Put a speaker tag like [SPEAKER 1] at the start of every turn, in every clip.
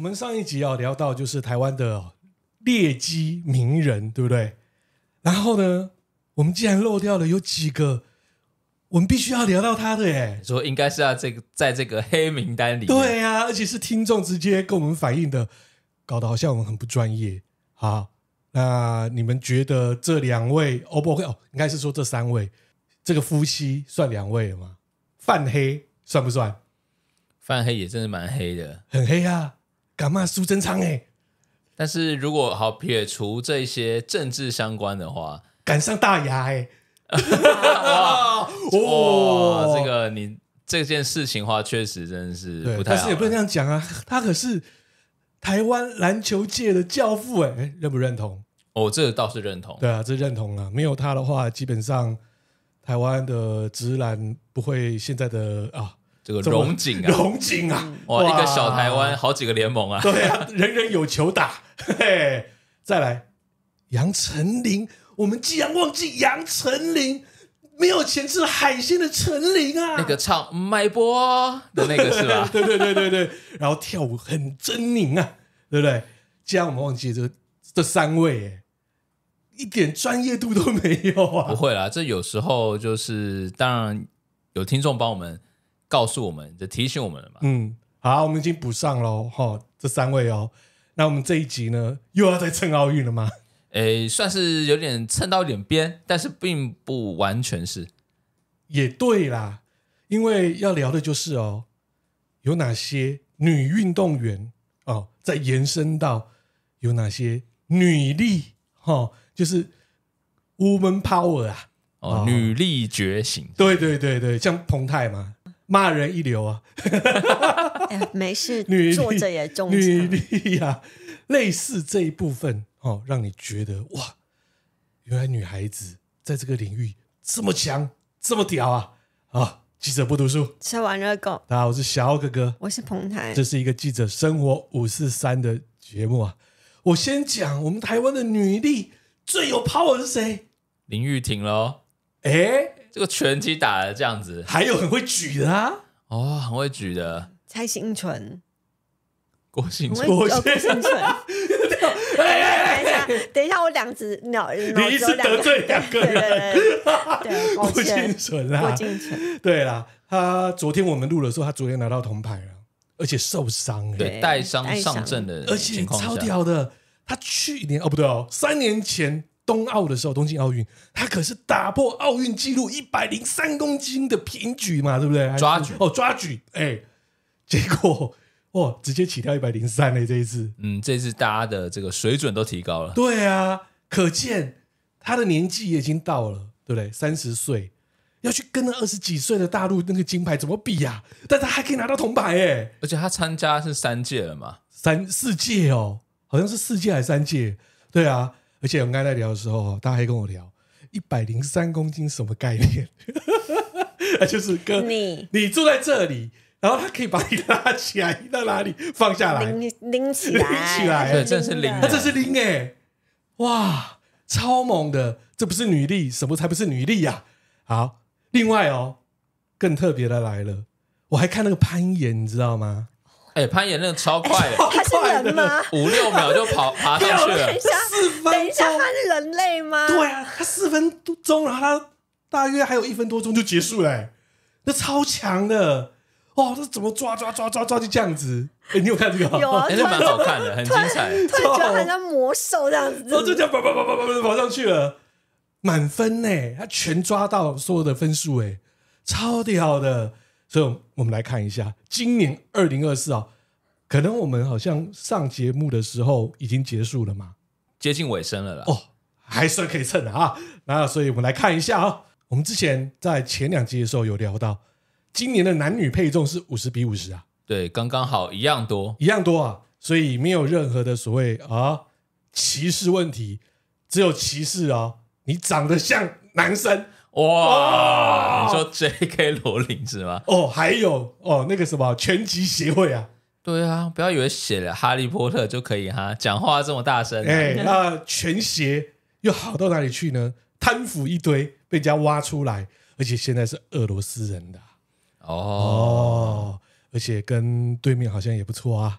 [SPEAKER 1] 我们上一集要聊到就是台湾的劣迹名人，对不对？然后呢，我们竟然漏掉了有几个，我们必须要聊到他的哎，
[SPEAKER 2] 说应该是要这个在这个黑名单里，对呀，
[SPEAKER 1] 而且是听众直接跟我们反映的，搞得好像我们很不专业好，那你们觉得这两位哦不哦，应该是说这三位这个夫妻算两位了吗？泛黑算不算？
[SPEAKER 2] 泛黑也真的蛮黑的，
[SPEAKER 1] 很黑啊。敢骂苏贞昌哎，
[SPEAKER 2] 但是如果好撇除这些政治相关的话，
[SPEAKER 1] 敢上大牙哎，
[SPEAKER 2] 哇，这个你这件事情话确实真的是不太好，但是也不
[SPEAKER 1] 能这样讲啊，他可是台湾篮球界的教父哎，认不认同？
[SPEAKER 2] 哦，这倒是认同，
[SPEAKER 1] 对啊，这认同了，没有他的话，基本上台湾的直男不会现在的啊。这个荣景啊，荣景啊，哇，一个小台
[SPEAKER 2] 湾好几个联盟啊，对啊，
[SPEAKER 1] 人人有球打，嘿，再来，杨丞琳，我们竟然忘记杨丞琳，没有钱吃海鲜的丞琳啊，那个唱《脉搏》的那个是吧？对对对对对，然后跳舞很狰狞啊，对不对？既然我们忘记这这三位，一点专业度都没有啊，
[SPEAKER 2] 不会啦，这有时候就是，当然有听众帮我们。告诉我们的提醒我们了
[SPEAKER 1] 嘛。嗯，好，我们已经补上喽，哈，这三位哦。那我们这一集呢，又要再蹭奥运了吗？
[SPEAKER 2] 诶，算是有点蹭到点边，但是并
[SPEAKER 1] 不完全是。也对啦，因为要聊的就是哦，有哪些女运动员哦，在延伸到有哪些女力哈，就是 woman power 啊，哦，女力觉醒。对对对对，像彭泰嘛。骂人一流啊！
[SPEAKER 3] 没事，女者也中。女
[SPEAKER 1] 力呀，类似这一部分哦，让你觉得哇，原来女孩子在这个领域这么强，这么屌啊！啊，记者不读书，
[SPEAKER 3] 吃完热狗。
[SPEAKER 1] 大家好，我是小哥哥，
[SPEAKER 3] 我是彭台，这
[SPEAKER 1] 是一个记者生活五四三的节目啊。我先
[SPEAKER 3] 讲，我们台湾
[SPEAKER 1] 的女力最有 power 是谁？林玉婷
[SPEAKER 2] 喽。哎。这个拳击打的这样子，还有很会
[SPEAKER 1] 举的啊！
[SPEAKER 2] 哦，很会举的。
[SPEAKER 3] 蔡新纯、
[SPEAKER 2] 郭兴郭先生。等一
[SPEAKER 3] 下，等一下，我两只鸟，你一次得罪两个人。郭兴纯啊，郭兴纯。
[SPEAKER 1] 对啦，他昨天我们录的时候，他昨天拿到铜牌了，而且受伤，对，带伤上阵的，而且超屌的。他去年哦，不对哦，三年前。冬奥的时候，东京奥运，他可是打破奥运纪录一百零三公斤的平举嘛，对不对？抓举哦，抓举，哎，结果哇，直接起跳一百零三嘞！这一次，嗯，这次大家
[SPEAKER 2] 的这个水准都提高了，
[SPEAKER 1] 对啊，可见他的年纪已经到了，对不对？三十岁要去跟那二十几岁的大陆那个金牌怎么比呀？但他还可以拿到铜牌
[SPEAKER 2] 哎，而且他参加是三届了嘛，
[SPEAKER 1] 三四届哦，好像是四届还是三届？对啊。而且我刚才聊的时候，大黑跟我聊一百零三公斤什么概念？就是跟你你住在这里，然后他可以把你拉起来，移到哪里放下来，
[SPEAKER 3] 拎拎起来，对，这
[SPEAKER 1] 是拎，他这是拎哎，哇，超猛的，这不是女力，什么才不是女力呀？好，另外哦，更特别的来了，我还看那个攀岩，你知道吗？哎，攀岩那个超快的，他是人吗？五六秒就跑 爬上去了，四
[SPEAKER 3] 分等一下，他是人类吗？对啊，他四分多钟，
[SPEAKER 1] 然后他大约还有一分多钟就结束了，那超强的哦，这怎么抓抓抓抓抓就这样子？哎，你有看这个？有，哎，这蛮好看的，很精彩，突然觉得
[SPEAKER 3] 像魔兽这样子，然后
[SPEAKER 1] 就这样跑跑跑跑跑跑上去了，满分哎，他全抓到所有的分数哎，超屌的。所以，我们来看一下，今年二零二四啊，可能我们好像上节目的时候已经结束了嘛，
[SPEAKER 2] 接近尾声了，啦。
[SPEAKER 1] 哦，还算可以蹭啊。那，所以我们来看一下啊，我们之前在前两集的时候有聊到，今年的男女配重是五十比五十啊，
[SPEAKER 2] 对，刚刚好一样多，
[SPEAKER 1] 一样多啊。所以没有任何的所谓啊歧视问题，只有歧视啊，你长得像男生。哇！你说 J.K.
[SPEAKER 2] 罗琳是吗？
[SPEAKER 1] 哦，还有哦，那个什么拳击协会啊？对啊，
[SPEAKER 2] 不要以为写了《哈利波特》就可以哈，讲话这么大声。哎，那
[SPEAKER 1] 拳协又好到哪里去呢？贪腐一堆，被人家挖出来，而且现在是俄罗斯人的哦，而且跟对面好像也不错啊。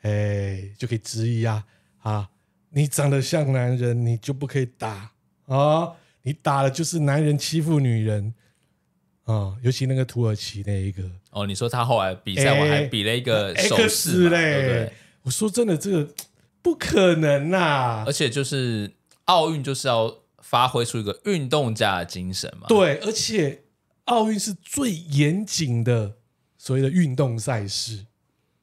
[SPEAKER 1] 哎，就可以质疑啊啊！你长得像男人，你就不可以打啊？你打的就是男人欺负女人，啊，尤其那个土耳其那一个
[SPEAKER 2] 哦，你说他后来比赛我还比了一个手势嘞。
[SPEAKER 1] 我说真的，这个不可能呐。
[SPEAKER 2] 而且就是奥运就是要发挥出一个运动家的精神嘛。
[SPEAKER 1] 对，而且奥运是最严谨的所谓的运动赛事，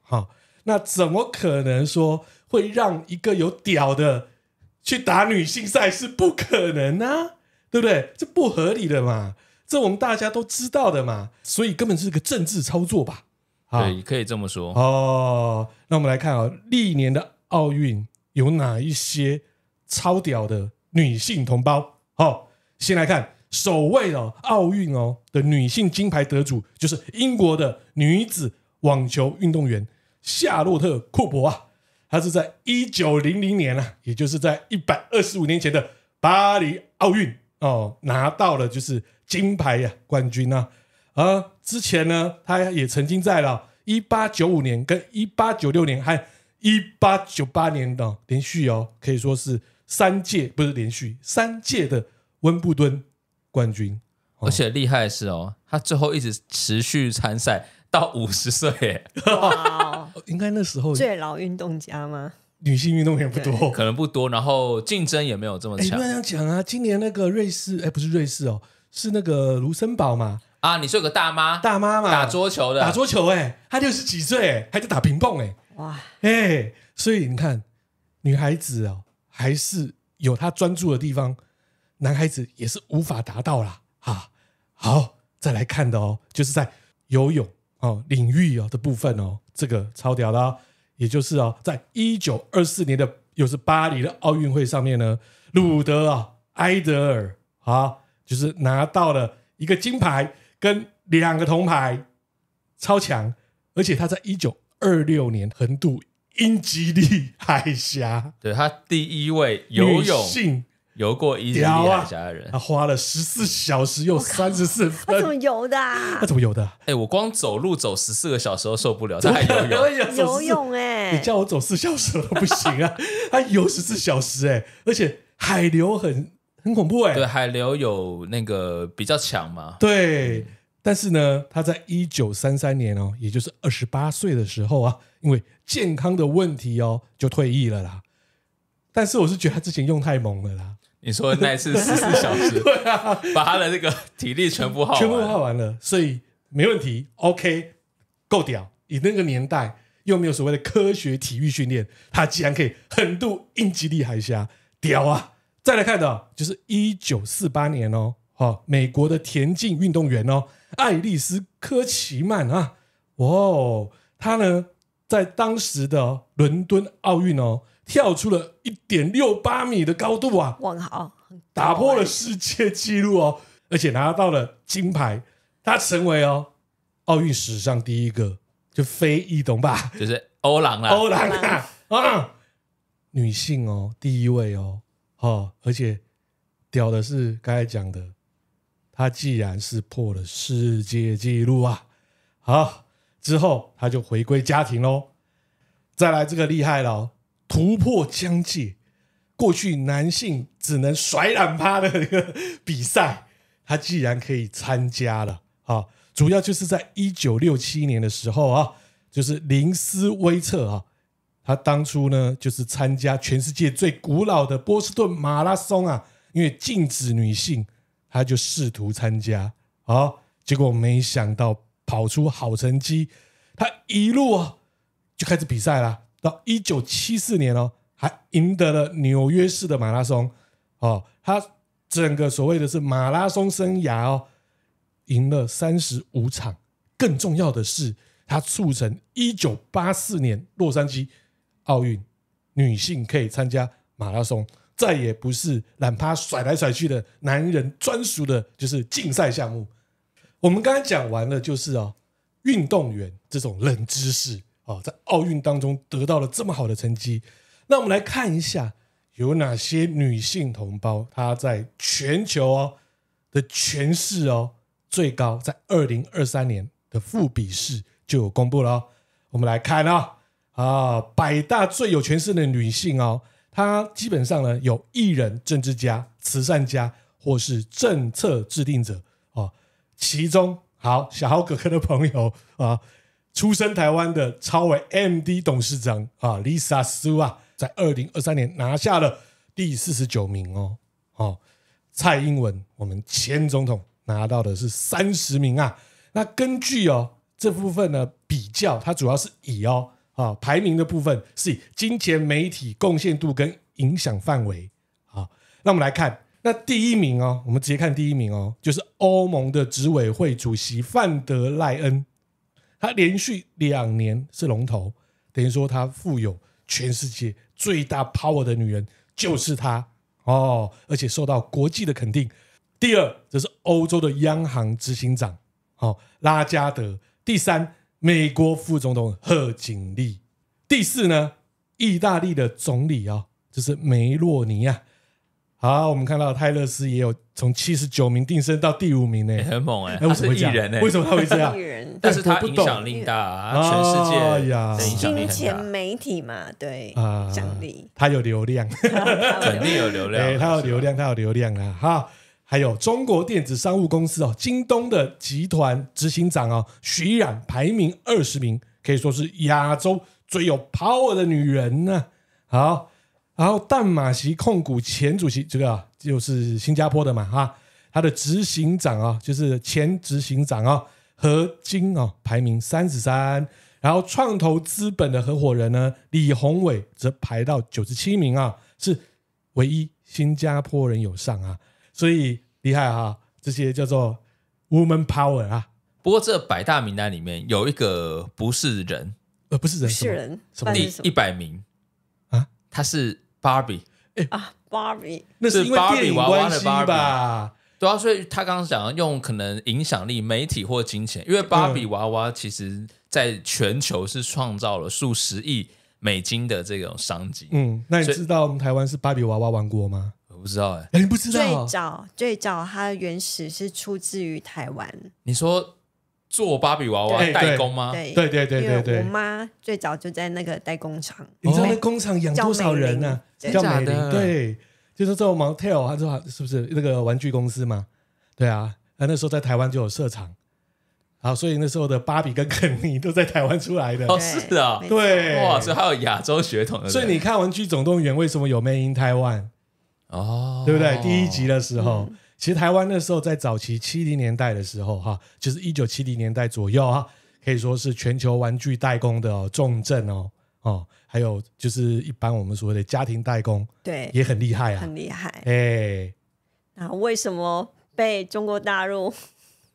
[SPEAKER 1] 哈，那怎么可能说会让一个有屌的去打女性赛事？不可能啊！对不对？这不合理的嘛！这我们大家都知道的嘛，所以根本是个政治操作吧？对，可以这么说。哦，那我们来看啊，历年的奥运有哪一些超屌的女性同胞？好，先来看首位的奥运哦的女性金牌得主，就是英国的女子网球运动员夏洛特·库珀啊。她是在一九零零年啊，也就是在一百二十五年前的巴黎奥运。哦，拿到了就是金牌呀，冠军呐！而之前呢，他也曾经在了1895年、跟1896年还1898年哦、连续哦，可以说是三届，不是连续三届的温布敦冠军。
[SPEAKER 2] 而且厉害的是哦，他最后一直持续参赛到五十岁，
[SPEAKER 3] 哇，应该那时候最老运动家吗？
[SPEAKER 2] 女性运动员不多，可能不多，然后竞争也没有这么强。你不要这样
[SPEAKER 3] 讲啊！今年那个瑞士，哎，不是瑞
[SPEAKER 1] 士哦，是那个卢森堡嘛？
[SPEAKER 2] 啊，你有个大妈，大妈嘛，打桌球的，打桌球，
[SPEAKER 1] 哎，她六十几岁，还在打乒乓球，哎，哇，哎，所以你看，女孩子哦，还是有她专注的地方，男孩子也是无法达到啦。啊。好，再来看的哦，就是在游泳哦领域哦的部分哦，这个超屌的。也就是啊，在一九二四年的又是巴黎的奥运会上面呢，鲁德啊、埃德尔啊，就是拿到了一个金牌跟两个铜牌，超强！而且他在一九二六年横渡英吉利海峡，
[SPEAKER 2] 对他第一位游泳。游过伊里安海峡
[SPEAKER 1] 的人，他花了十四小时又三十四分。他怎么游的？他怎么游的？
[SPEAKER 2] 哎，我光走路走十四个小时受不了，再游
[SPEAKER 3] 泳游泳哎！
[SPEAKER 1] 你叫我走四小时都不行啊！他游十四小时哎，而且海流很很恐怖哎。对，
[SPEAKER 2] 海流有那个比较强嘛？
[SPEAKER 1] 对，但是呢，他在一九三三年哦，也就是二十八岁的时候啊，因为健康的问题哦，就退役了啦。但是我是觉得他之前用太猛了啦。
[SPEAKER 2] 你说那一次十四小时，对啊，把他的那个体力全部耗，全部耗
[SPEAKER 1] 完了，所以没问题，OK，够屌。以那个年代又没有所谓的科学体育训练，他竟然可以横渡英吉利海峡，屌啊！再来看的，就是一九四八年哦，哈，美国的田径运动员哦，爱丽丝科奇曼啊，哦，他呢在当时的伦敦奥运哦。跳出了一点六八米的高度啊！哇哦，打破了世界纪录哦，而且拿到了金牌，她成为哦奥运史上第一个就非翼，懂吧？
[SPEAKER 2] 就是欧朗啦，欧朗啦啊！
[SPEAKER 1] 女性哦，第一位哦，好，而且屌的是刚才讲的，她既然是破了世界纪录啊，好之后她就回归家庭喽，再来这个厉害喽。突破疆界，过去男性只能甩懒趴的一个比赛，他既然可以参加了，啊！主要就是在一九六七年的时候啊，就是林斯威策啊，他当初呢就是参加全世界最古老的波士顿马拉松啊，因为禁止女性，他就试图参加，啊，结果没想到跑出好成绩，他一路啊就开始比赛了。到一九七四年哦，还赢得了纽约市的马拉松哦，他整个所谓的是马拉松生涯哦，赢了三十五场。更重要的是，他促成一九八四年洛杉矶奥运女性可以参加马拉松，再也不是懒趴甩来甩去的男人专属的，就是竞赛项目。我们刚刚讲完了，就是哦，运动员这种冷知识。哦，在奥运当中得到了这么好的成绩，那我们来看一下有哪些女性同胞她在全球哦的权势哦最高，在二零二三年的副比试就有公布了哦。我们来看啊啊，百大最有权势的女性哦，她基本上呢有艺人、政治家、慈善家或是政策制定者哦。其中，好小豪哥哥的朋友啊。出生台湾的超威 MD 董事长啊，Lisa Su 啊，在二零二三年拿下了第四十九名哦。哦，蔡英文，我们前总统拿到的是三十名啊。那根据哦这部分呢比较，它主要是以哦啊排名的部分是以金钱、媒体贡献度跟影响范围啊。那我们来看，那第一名哦，我们直接看第一名哦，就是欧盟的执委会主席范德赖恩。她连续两年是龙头，等于说她富有全世界最大 power 的女人就是她哦，而且受到国际的肯定。第二，这是欧洲的央行执行长哦，拉加德。第三，美国副总统贺锦丽。第四呢，意大利的总理啊，就是梅洛尼呀。好，我们看到泰勒斯也有从七十九名晋升到第五名呢，很猛哎！为什么这样？为什么他会这样？但是，他影响力大，啊，全世界呀，金钱
[SPEAKER 3] 媒体嘛，对，啊，奖励
[SPEAKER 1] 他有流量，肯定有流量。对，他有流量，他有流量啊！哈，还有中国电子商务公司哦，京东的集团执行长哦，徐冉排名二十名，可以说是亚洲最有 power 的女人呢。好。然后淡马锡控股前主席，这个就是新加坡的嘛，哈，他的执行长啊，就是前执行长啊，何晶啊，排名三十三。然后，创投资本的合伙人呢，李宏伟则排到九十七名啊，是唯一新加坡人有上啊，所以厉害哈，这些叫做 woman power 啊。
[SPEAKER 2] 不过，这百大名单里面有一个不是人，
[SPEAKER 1] 呃，不是人，不是人，什么第一
[SPEAKER 2] 百名啊？他是。
[SPEAKER 1] 芭比，哎啊，芭比，那是芭比娃娃的芭比
[SPEAKER 2] 对啊，所以他刚刚讲用可能影响力、媒体或金钱，因为芭比娃娃其实在全球是创造了数十亿美金的这种商机。
[SPEAKER 1] 嗯，那你知道我们台湾是芭比娃娃王国吗？我不知道，哎，你不知道？最
[SPEAKER 3] 早最早，它原始是出自于台湾。
[SPEAKER 1] 你说。做芭比娃娃代工吗？对对
[SPEAKER 3] 对对对，我妈最早就在那个代工厂。
[SPEAKER 1] 你知道那工厂养多少人呢？
[SPEAKER 3] 叫美玲，对，
[SPEAKER 1] 就是做毛 t e l 他这是不是那个玩具公司嘛？对啊，他那时候在台湾就有设厂。好，所以那时候的芭比跟肯尼都在台湾出来的。哦，
[SPEAKER 2] 是啊，对，哇，所以还有亚洲血统所以你看
[SPEAKER 1] 《玩具总动员》为什么有 i w 台 n 哦，对不对？第一集的时候。其实台湾那时候在早期七零年代的时候，哈，就是一九七零年代左右啊，可以说是全球玩具代工的重镇哦，哦，还有就是一般我们所谓的家庭代工，
[SPEAKER 3] 对，也很厉害啊，很厉害。
[SPEAKER 1] 哎，
[SPEAKER 3] 那为什么被中国大陆？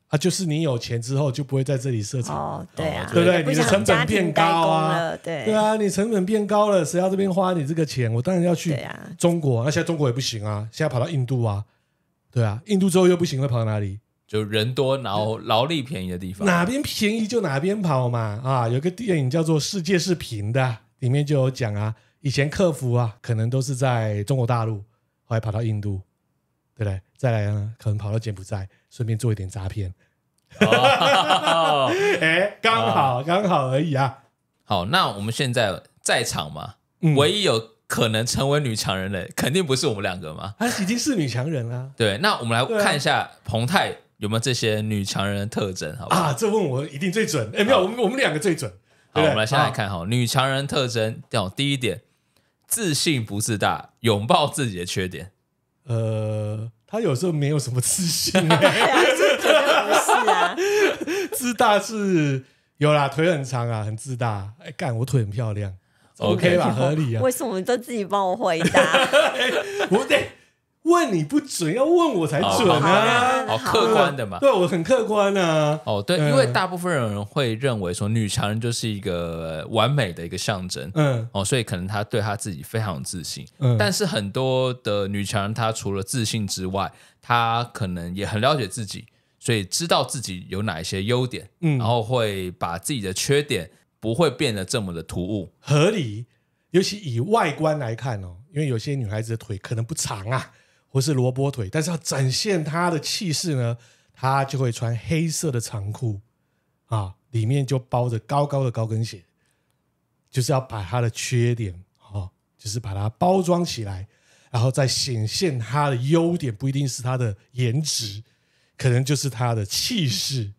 [SPEAKER 1] 啊，就是你有钱之后就不会在这里设厂哦，对啊，对不对？你的成本变高啊，对，对啊，你成本变高了，谁要这边花你这个钱？我当然要去中国。那现在中国也不行啊，现在跑到印度啊。对啊，印度之后又不行了，跑到哪里？
[SPEAKER 2] 就人多，然后劳力便宜的地方，哪
[SPEAKER 1] 边便宜就哪边跑嘛。啊，有个电影叫做《世界是平的》，里面就有讲啊，以前客服啊，可能都是在中国大陆，后来跑到印度，对不对？再来呢，可能跑到柬埔寨，顺便做一点诈骗。哎，刚好刚好
[SPEAKER 2] 而已啊。好，那我们现在在场吗？唯一有。可能成为女强人的，肯定不是我们两个嘛？
[SPEAKER 1] 她已经是女强人了。
[SPEAKER 2] 对，那我们来看一下彭泰有没有这些女强人的特征，好吧？
[SPEAKER 1] 啊，这问我一定最准。哎，没有，我们我们两个最准。好，我们来先来看
[SPEAKER 2] 哈，女强人特征。第一点，自信不自大，拥抱自己的缺点。
[SPEAKER 1] 呃，她有时候没有什么自信，哈
[SPEAKER 3] 哈不是
[SPEAKER 1] 啊，自大是有啦，腿很长啊，很自大。哎，干，我腿很漂亮。OK 吧，合理啊。为
[SPEAKER 3] 什么都自己帮我回答？
[SPEAKER 1] 我得问你不准，要问我才准啊。
[SPEAKER 2] 客观的嘛，对我
[SPEAKER 3] 很
[SPEAKER 1] 客观啊。哦，对，
[SPEAKER 2] 因为大部分人会认为说女强人就是一个完美的一个象征，嗯，哦，所以可能她对她自己非常自信。嗯，但是很多的女强人，她除了自信之外，她可能也很了解自己，所以知道自己有哪一些优点，嗯，然后会把自己的缺点。不会变得这么的突兀，
[SPEAKER 1] 合理。尤其以外观来看哦，因为有些女孩子的腿可能不长啊，或是萝卜腿，但是要展现她的气势呢，她就会穿黑色的长裤啊，里面就包着高高的高跟鞋，就是要把她的缺点啊，就是把它包装起来，然后再显现她的优点。不一定是她的颜值，可能就是她的气势。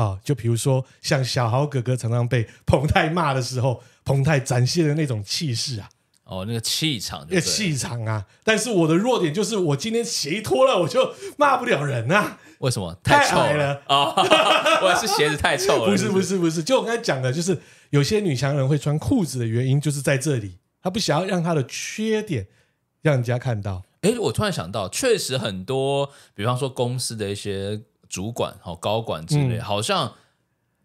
[SPEAKER 1] 啊，就比如说像小豪哥哥常常被彭泰骂的时候，彭泰展现的那种气势啊，
[SPEAKER 2] 哦，那个气场，那气
[SPEAKER 1] 场啊。但是我的弱点就是，我今天鞋脱了，我就骂不了人啊。为什么？太臭了
[SPEAKER 2] 啊！我是鞋子太臭了。不是不是
[SPEAKER 1] 不是，就我刚才讲的，就是有些女强人会穿裤子的原因，就是在这里，她不想要让她的缺点让人家看到。
[SPEAKER 2] 哎，我突然想到，确实很多，比方说公司的一些。主管哦高管之类，好像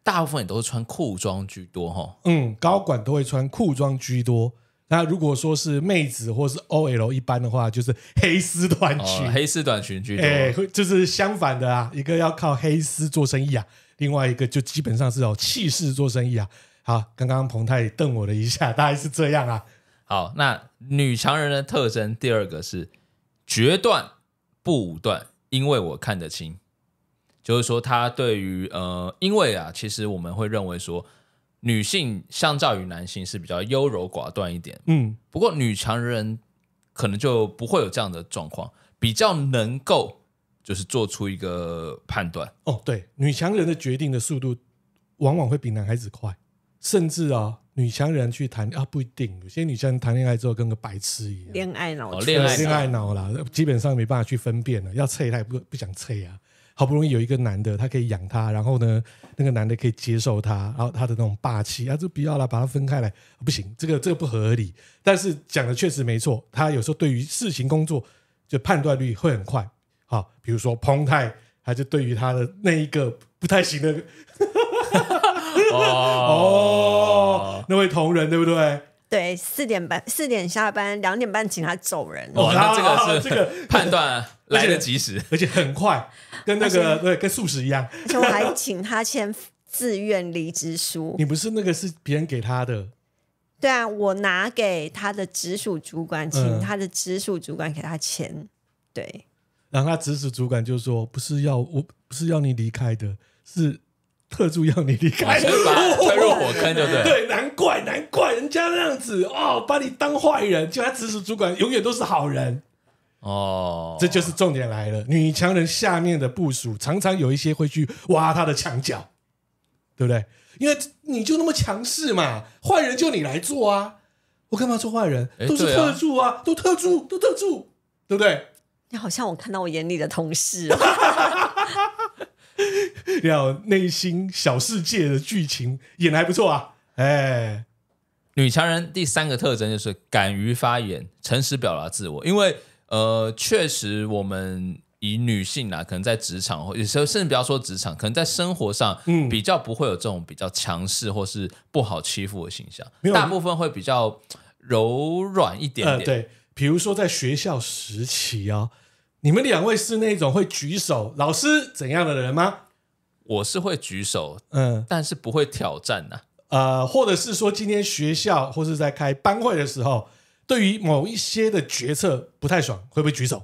[SPEAKER 2] 大部分也都是穿裤装居
[SPEAKER 1] 多哈。嗯，高管都会穿裤装居多。那如果说是妹子或是 OL 一般的话，就是黑丝短裙，
[SPEAKER 2] 黑丝短裙居多。哎，
[SPEAKER 1] 就是相反的啊，一个要靠黑丝做生意啊，另外一个就基本上是有气势做生意啊。好，刚刚彭太瞪我了一下，大概是这样啊。
[SPEAKER 2] 好，那女强人的特征，第二个是决断不武断，因为我看得清。就是说，他对于呃，因为啊，其实我们会认为说，女性相较于男性是比较优柔寡断一点。嗯，不过女强人可能就不会有这样的状况，比较能够就是做出一个判断。
[SPEAKER 1] 哦，对，女强人的决定的速度往往会比男孩子快，甚至啊，女强人去谈啊，不一定有些女强人谈恋爱之后跟个白痴一
[SPEAKER 3] 样，恋爱脑，恋爱恋爱
[SPEAKER 1] 脑啦，基本上没办法去分辨了，要拆她也不不想拆啊。好不容易有一个男的，他可以养她，然后呢，那个男的可以接受她，然后她的那种霸气啊，就不要了，把它分开来，不行，这个这个不合理。但是讲的确实没错，他有时候对于事情工作就判断率会很快，好，比如说彭泰，还是对于他的那一个不太行的，哦，那位同仁对不对？
[SPEAKER 3] 对，四点半四点下班，两点半请他走人。哦，他
[SPEAKER 1] 这个是这个 判断 来得及时，而且很快，跟那个对，跟素食一样。
[SPEAKER 3] 而且我还请他签自愿离职书。你不
[SPEAKER 1] 是那个是别人给他的？
[SPEAKER 3] 对啊，我拿给他的直属主管，请他的直属主管给他签。对，
[SPEAKER 1] 然后他直属主管就说：“不是要我，不是要你离开的，是。”特助要你离开，推
[SPEAKER 2] 入火坑就对。对，
[SPEAKER 1] 难怪难怪人家那样子哦，把你当坏人，就他直属主管永远都是好人哦。这就是重点来了，女强人下面的部署常常有一些会去挖她的墙角，对不对？因为你就那么强
[SPEAKER 3] 势嘛，坏人就你来做啊，我干嘛做坏人？都是特助啊，都特助，都特助，对不对？你好像我看到我眼里的同事。
[SPEAKER 1] 要内心小世界的剧情演的还不错啊！哎，
[SPEAKER 2] 女强人第三个特征就是敢于发言，诚实表达自我。因为呃，确实我们以女性啊，可能在职场，或有时候甚至不要说职场，可能在生活上，嗯，比较不会有这种比较强势或是不
[SPEAKER 1] 好欺负的形象。大部分会比较柔软一点点。对，比如说在学校时期啊，你们两位是那种会举手，老师怎样的人吗？我是会举手，嗯，但是不会挑战呐。呃，或者是说今天学校或是在开班会的时候，对于某一些的决策不太爽，会不会举手？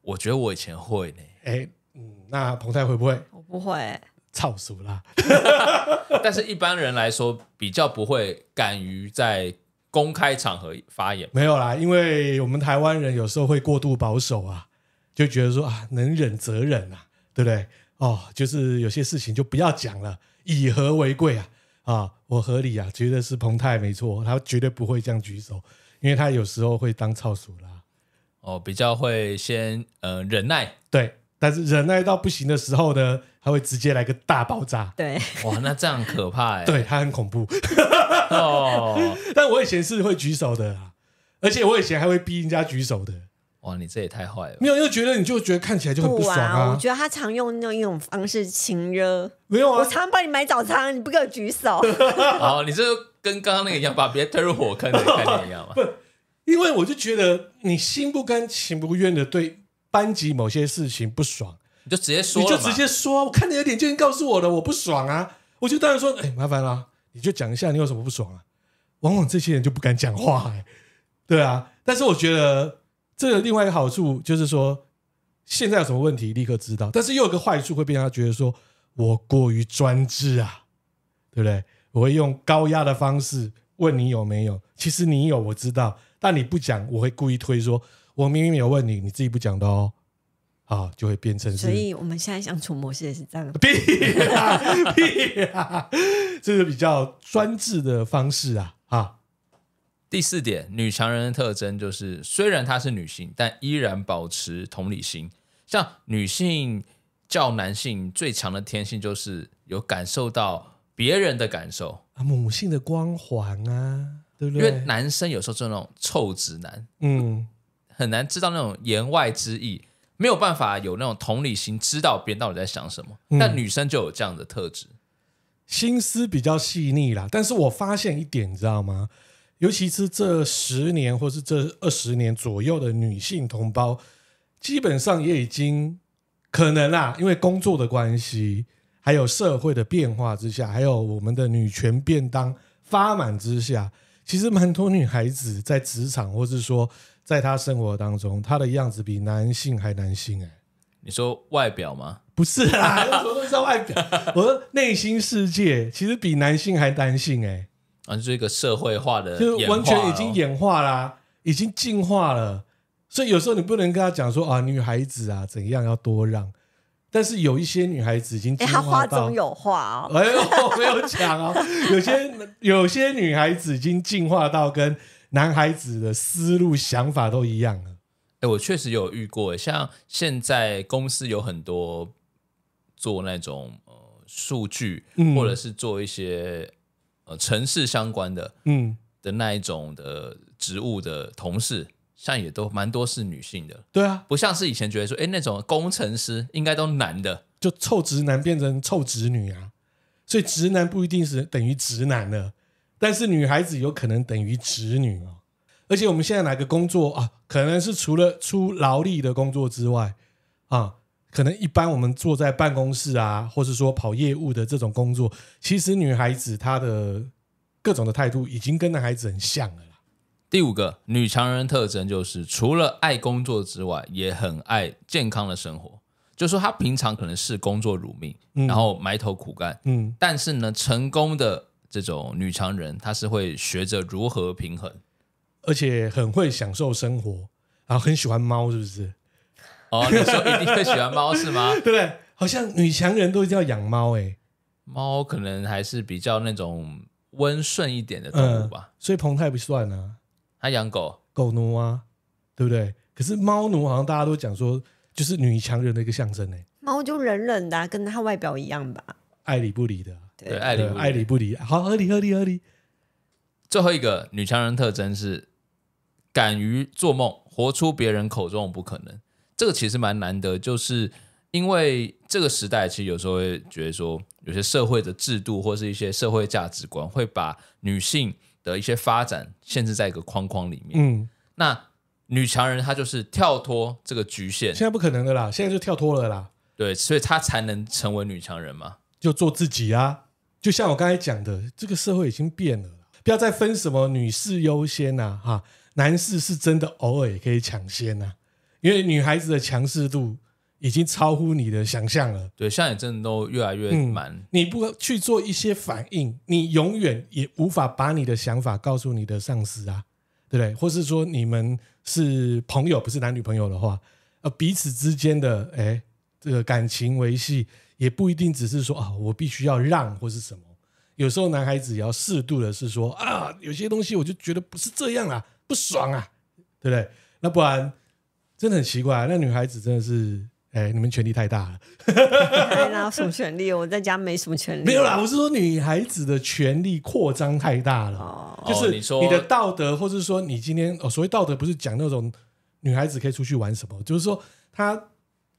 [SPEAKER 1] 我觉得我以前会呢。哎，嗯，那彭泰会不会？我不会，草率啦。
[SPEAKER 2] 但是一般人来说，比较不会敢于在公开场合发言。
[SPEAKER 1] 没有啦，因为我们台湾人有时候会过度保守啊，就觉得说啊，能忍则忍啊，对不对？哦，就是有些事情就不要讲了，以和为贵啊！啊，我合理啊，觉得是彭泰没错，他绝对不会这样举手，因为他有时候会当操鼠啦。
[SPEAKER 2] 哦，比较会先呃忍耐，
[SPEAKER 1] 对，但是忍耐到不行的时候呢，他会直接来个大爆炸。对，哇，那这样可怕哎，对他很恐怖。哦，但我以前是会举手的，而且我以前还会逼人家举手的。
[SPEAKER 2] 哇，你这也太坏
[SPEAKER 1] 了！没有，为觉得你就觉得看起来就很不爽。我觉
[SPEAKER 3] 得他常用那一种方式亲热，没有啊。我常常帮你买早餐，你不给我举手。
[SPEAKER 1] 好，你
[SPEAKER 2] 这跟刚刚那个一样，把别人推入火坑的一样嘛？
[SPEAKER 1] 不，因为我就觉得你心不甘情不愿的对班级某些事情不爽，
[SPEAKER 2] 你就直接说，你就直接
[SPEAKER 1] 说，我看你的脸就已经告诉我了，我不爽啊！我就当然说，哎，麻烦了，你就讲一下你有什么不爽啊。往往这些人就不敢讲话，哎，对啊。但是我觉得。这另外一个好处就是说，现在有什么问题立刻知道，但是又有个坏处会变他觉得说我过于专制啊，对不对？我会用高压的方式问你有没有，其实你有我知道，但你不讲，我会故意推说我明明有问你，你自己不讲的哦，好就会变成。所以
[SPEAKER 3] 我们现在相处模式也是这样的，
[SPEAKER 1] 这是比较专制的方式啊。
[SPEAKER 2] 第四点，女强人的特征就是，虽然她是女性，但依然保持同理心。像女性较男性最强的天性，就是有感受到别人的感受
[SPEAKER 1] 母性的光环啊，对不对？因为
[SPEAKER 2] 男生有时候是那种臭直男，嗯，很难知道那种言外之意，没有办法有那种同理心，知道别人到底在想什么。但女生就有这样的特质，
[SPEAKER 1] 心思比较细腻啦。但是我发现一点，你知道吗？尤其是这十年或是这二十年左右的女性同胞，基本上也已经可能啊，因为工作的关系，还有社会的变化之下，还有我们的女权便当发满之下，其实很多女孩子在职场或是说在她生活当中，她的样子比男性还男性哎，
[SPEAKER 2] 你说外表吗？
[SPEAKER 1] 不是啊，
[SPEAKER 2] 我说不是外表，
[SPEAKER 1] 我说内心世界其实比男性还男性哎。
[SPEAKER 2] 就是一个社会化的，就完全已经
[SPEAKER 1] 演化啦，已经进化了。所以有时候你不能跟他讲说啊，女孩子啊怎样要多让。但是有一些女孩子已经他话中
[SPEAKER 3] 有话哦，哎呦，没有讲哦。有
[SPEAKER 1] 些有些女孩子已经进化到跟男孩子的思路想法都一样了。
[SPEAKER 2] 哎，我确实有遇过，像现在公司有很多做那种呃数据，或者是做一些。呃，城市相关的，嗯的那一种的职务的同事，像也都蛮多是女性的。对啊，不像是以前觉得说，哎，那种工程师应该都男的，
[SPEAKER 1] 就臭直男变成臭直女啊。所以直男不一定是等于直男了，但是女孩子有可能等于直女啊。而且我们现在哪个工作啊，可能是除了出劳力的工作之外啊。可能一般我们坐在办公室啊，或者是说跑业务的这种工作，其实女孩子她的各种的态度已经跟男孩子很像了。
[SPEAKER 2] 第五个女强人特征就是，除了爱工作之外，也很爱健康的生活。就说她平常可能是工作如命，然后埋头苦干。嗯，但是呢，成功的这种女强人，她是会学着如何平衡，
[SPEAKER 1] 而且很会享受生活，然后很喜欢猫，是不是？
[SPEAKER 2] 哦，那时候一定会喜欢
[SPEAKER 1] 猫是吗？对不对？好像女强人都要养猫哎，
[SPEAKER 2] 猫可能还是比较那种温顺
[SPEAKER 1] 一点的动物吧。所以彭太不算呢，他养狗，狗奴啊，对不对？可是猫奴好像大家都讲说，就是女强人的一个象征哎。
[SPEAKER 3] 猫就冷冷的，跟它外表一样吧，
[SPEAKER 1] 爱理不理的，对，爱理爱理不理，好合理合理合理。
[SPEAKER 2] 最后一个女强人特征是敢于做梦，活出别人口中不可能。这个其实蛮难得，就是因为这个时代，其实有时候会觉得说，有些社会的制度或是一些社会价值观，会把女性的一些发展限制在一个框框里面。嗯，那女强人她就是跳脱这个局限。现
[SPEAKER 1] 在不可能的啦，现在就跳脱了啦。
[SPEAKER 2] 对，所以她才能
[SPEAKER 1] 成为女强人嘛，就做自己啊。就像我刚才讲的，这个社会已经变了，不要再分什么女士优先呐，哈，男士是真的偶尔也可以抢先呐。因为女孩子的强势度已经超乎你的想象了，
[SPEAKER 2] 对，现在真的都越来越蛮。
[SPEAKER 1] 你不去做一些反应，你永远也无法把你的想法告诉你的上司啊，对不对？或是说你们是朋友，不是男女朋友的话，呃，彼此之间的哎，这个感情维系也不一定只是说啊，我必须要让或是什么。有时候男孩子也要适度的，是说啊，有些东西我就觉得不是这样啊，不爽啊，对不对？那不然。真的很奇怪，那女孩子真的是，哎，你们权力太大了。
[SPEAKER 3] 哪有什么权力？我在家没什么权力。没有啦，
[SPEAKER 1] 我是说女孩子的权力扩张太大了，就是你的道德，或者说你今天，哦，所谓道德不是讲那种女孩子可以出去玩什么，就是说她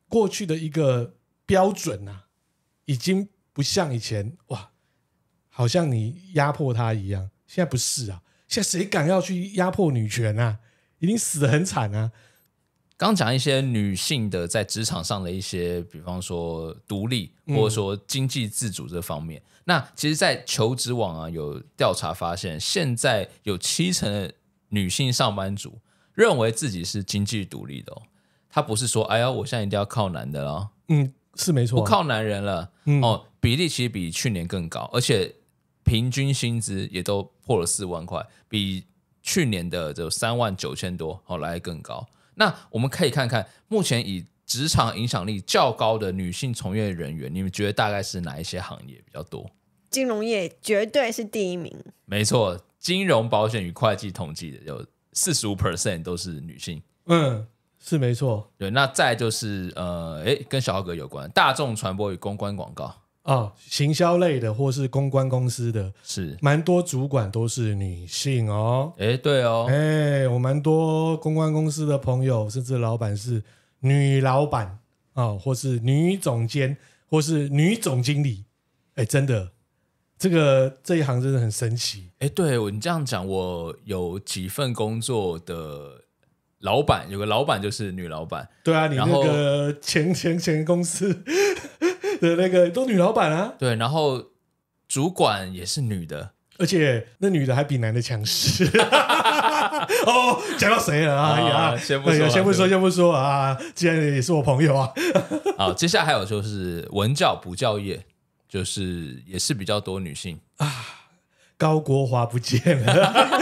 [SPEAKER 1] 过去的一个标准啊，已经不像以前哇，好像你压迫她一样。现在不是啊，现在谁敢要去压迫女权啊？已经死的很惨啊。
[SPEAKER 2] 刚讲一些女性的在职场上的一些，比方说独立或者说经济自主这方面。那其实，在求职网啊有调查发现，现在有七成的女性上班族认为自己是经济独立的。她不是说，哎呀，我现在一定要靠男的了。
[SPEAKER 1] 嗯，是没错，不靠
[SPEAKER 2] 男人了。嗯，哦，比例其实比去年更高，而且平均薪资也都破了四万块，比去年的就三万九千多哦来更高。那我们可以看看目前以职场影响力较高的女性从业人员，你们觉得大概是哪一些行业比较多？
[SPEAKER 3] 金融业绝对是第一名。
[SPEAKER 2] 没错，金融、保险与会计统计的有四十五 percent 都是女性。
[SPEAKER 1] 嗯，是没错。
[SPEAKER 2] 对，那再就是呃，哎，跟小浩哥有关，大众传播与公关广告。
[SPEAKER 1] 啊，行销类的或是公关公司的，是蛮多主管都是女性哦。
[SPEAKER 2] 哎，对哦，
[SPEAKER 1] 哎，我蛮多公关公司的朋友，甚至老板是女老板啊，或是女总监，或是女总经理。哎，真的，这个这一行真的很神奇。
[SPEAKER 2] 哎，对你这样讲，我有几份工作的老板有个老板就是女老板。
[SPEAKER 1] 对啊，你那个前前前公司。的那个都女老板啊，
[SPEAKER 2] 对，然后主管也是女的，
[SPEAKER 1] 而且那女的还比男的强势。
[SPEAKER 2] 哦，讲到谁了？哎呀，先不，先不
[SPEAKER 1] 说，先不说啊！既然也是我朋友啊，
[SPEAKER 2] 好，接下来还有就是文教补教业，就是也是比较多女性啊。
[SPEAKER 1] 高国华不见了，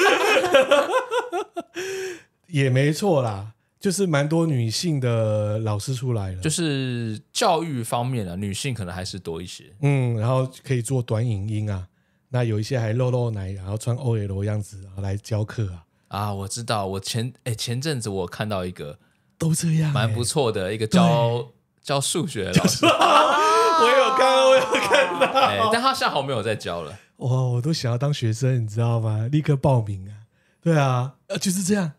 [SPEAKER 1] 也没错啦。就是蛮多女性的老师出来了，
[SPEAKER 2] 就是教育方面的女性可能还是多一些，
[SPEAKER 1] 嗯，然后可以做短影音啊，那有一些还露露奶，然后穿 O L 样子来教课
[SPEAKER 2] 啊，啊，我知道，我前哎前阵子我看到一个都这样，蛮不错的，一个教教数学老师，
[SPEAKER 1] 我有看，我有看到，但他幸好没有在教了，哇，我都想要当学生，你知道吗？立刻报名啊，对啊，呃，就是这样。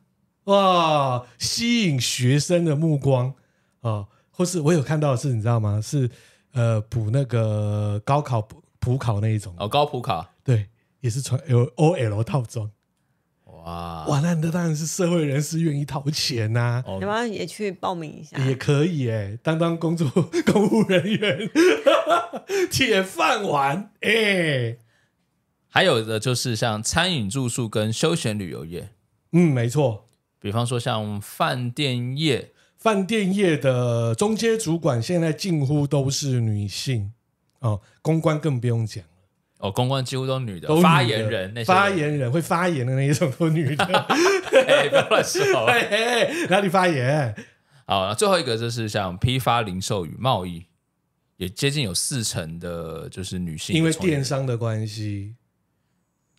[SPEAKER 1] 哇！吸引学生的目光啊，或是我有看到的是，你知道吗？是呃，补那个高考补普考那一种
[SPEAKER 2] 哦，高普考
[SPEAKER 1] 对，也是穿 O L 套装。哇哇，那那当然是社会人士愿意掏钱呐。
[SPEAKER 3] 要不要也去报名一下？
[SPEAKER 1] 也可以哎，当当工作 公务人员，
[SPEAKER 3] 铁饭碗
[SPEAKER 1] 哎。还有的
[SPEAKER 2] 就是像餐饮住宿跟休闲旅游业。嗯，没错。比方说像饭店业，
[SPEAKER 1] 饭店业的中阶主管现在近乎都是女性，哦，公关更不用讲了，
[SPEAKER 2] 哦，公关几乎都是女的，发言人，那些发
[SPEAKER 1] 言人会发言的那一种都女的，哎，不要乱说，哪里发言？
[SPEAKER 2] 好，最后一个就是像批发、零售与贸易，也接近有四成的，就是女性，因为电
[SPEAKER 1] 商的关系。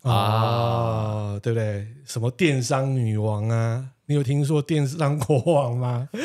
[SPEAKER 2] 啊，
[SPEAKER 1] 对不对？什么电商女王啊？你有听说电商国王吗？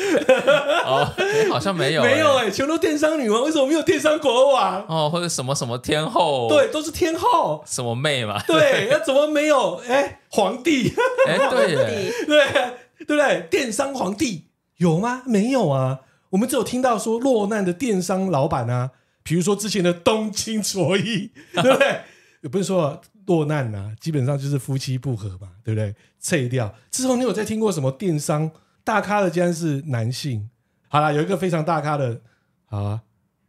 [SPEAKER 2] 哦，好像没有，没有
[SPEAKER 1] 哎，全都电商女王。为什么没有电商国王？
[SPEAKER 2] 哦，或者什么什么天后？对，
[SPEAKER 1] 都是天后。
[SPEAKER 2] 什么妹嘛？对，
[SPEAKER 1] 那怎么没有？哎，皇帝？哎，对对对对不对？电商皇帝有吗？没有啊，我们只有听到说落难的电商老板啊，比如说之前的东青卓一，对不对？也不是说。落难啊，基本上就是夫妻不和嘛，对不对？拆掉之后，你有在听过什么电商大咖的？竟然是男性。好了，有一个非常大咖的，好啊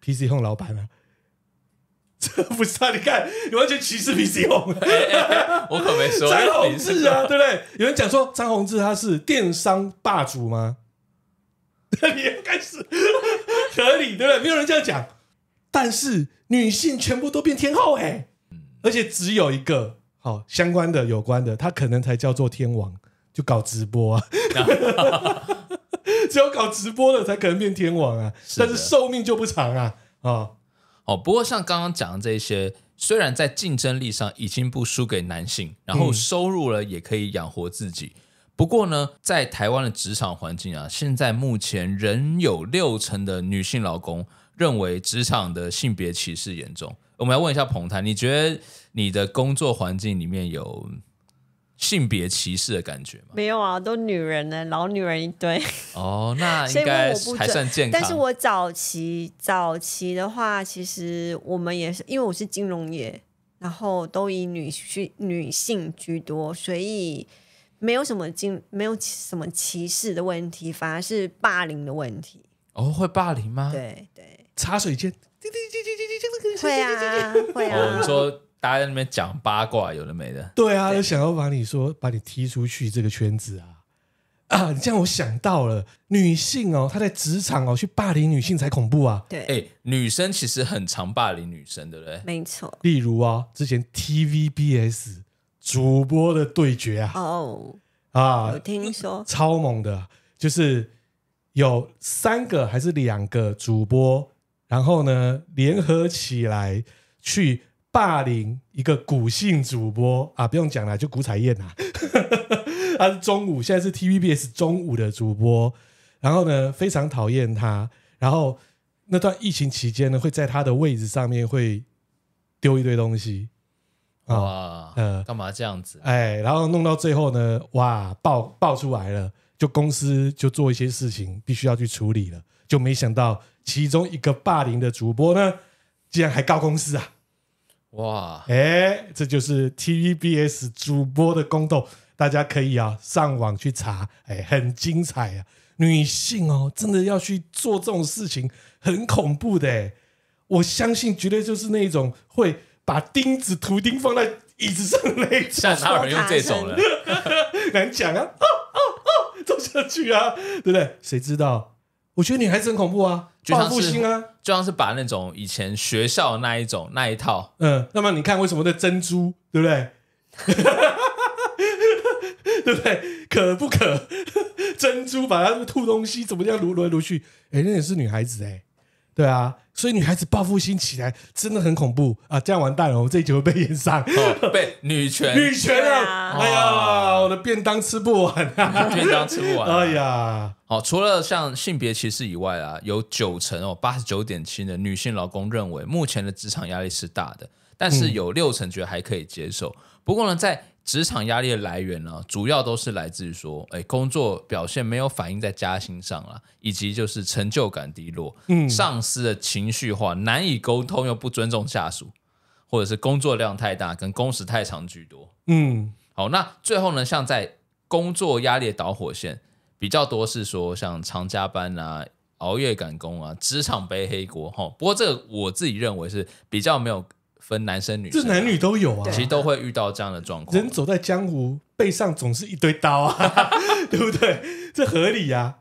[SPEAKER 1] ，PC Home 老板啊，这不是啊？你看，你完全歧视 PC 轰，我可没说。张宏志啊，对不对？有人讲说张宏志他是电商霸主吗？也应该是合理，对不对？没有人这样讲。但是女性全部都变天后哎。而且只有一个好相关的有关的，他可能才叫做天王，就搞直播啊，只有搞直播的才可能变天王啊，但是寿命就不长啊啊
[SPEAKER 2] 哦。不过像刚刚讲的这些，虽然在竞争力上已经不输给男性，然后收入了也可以养活自己。不过呢，在台湾的职场环境啊，现在目前仍有六成的女性老公认为职场的性别歧视严重。我们来问一下彭坦，你觉得你的工作环境里面有性别歧视的感觉吗？
[SPEAKER 3] 没有啊，都女人呢，老女人一堆。
[SPEAKER 2] 哦，那 应该还算健康。但是我
[SPEAKER 3] 早期早期的话，其实我们也是因为我是金融业，然后都以女性女性居多，所以没有什么歧没有什么歧视的问题，反而是霸凌的问题。
[SPEAKER 1] 哦，会霸凌吗？对对，茶水间。
[SPEAKER 3] 会啊，会
[SPEAKER 1] 我
[SPEAKER 2] 你说大家在那边讲八卦，有的没的，
[SPEAKER 1] 对啊，就想要把你说把你踢出去这个圈子啊啊！你这样我想到了，女性哦，她在职场哦，去霸凌女性才恐怖啊！
[SPEAKER 2] 对，哎，女生其实很常霸凌女生，对不对？没错，
[SPEAKER 1] 例如啊，之前 TVBS 主播的对决啊，哦啊，我
[SPEAKER 3] 听说
[SPEAKER 1] 超猛的，就是有三个还是两个主播。然后呢，联合起来去霸凌一个古姓主播啊！不用讲了，就古彩燕啊，他是中午，现在是 TVBS 中午的主播。然后呢，非常讨厌他。然后那段疫情期间呢，会在他的位置上面会丢一堆东西。哇，呃，干嘛这样子？哎，然后弄到最后呢，哇，爆爆出来了，就公司就做一些事情，必须要去处理了。就没想到。其中一个霸凌的主播呢，竟然还告公司啊！哇，哎，这就是 TVBS 主播的公斗，大家可以啊上网去查，哎，很精彩啊！女性哦，真的要去做这种事情，很恐怖的。我相信绝对就是那种会把钉子、图钉放在椅子上的那种。像有人用这种了，难讲啊！哦哦哦，走下去啊，对不对？谁知道？我觉得女孩子很恐怖啊，报复心啊，
[SPEAKER 2] 就像是把那种以前学校的那一种那一套，
[SPEAKER 1] 嗯，那么你看为什么的珍珠，对不对？对不对？可不可珍珠把它吐东西怎么样，撸来撸去？哎，那也是女孩子哎，对啊。所以女孩子报复心起来真的很恐怖啊！这样完蛋了，我们这一集会被淹上。被女权，女权啊！哎呀，我的便当吃不完，便当吃不完。哎呀，
[SPEAKER 2] 哦，除了像性别歧视以外啊，有九成哦，八十九点七的女性老公认为目前的职场压力是大的，但是有六成觉得还可以接受。不过呢，在职场压力的来源呢，主要都是来自于说，哎，工作表现没有反映在加薪上啦，以及就是成就感低落，嗯，上司的情绪化，难以沟通又不尊重下属，或者是工作量太大，跟工时太长居多，嗯，好，那最后呢，像在工作压力导火线比较多是说，像常加班啊，熬夜赶工啊，职场背黑锅哈，不过这个我自己认为是比较没有。分男生女生，这男
[SPEAKER 1] 女都有啊，其实
[SPEAKER 2] 都会遇到这样的状况。
[SPEAKER 1] 人走在江湖，背上总是一堆刀啊，对不对？这合理啊。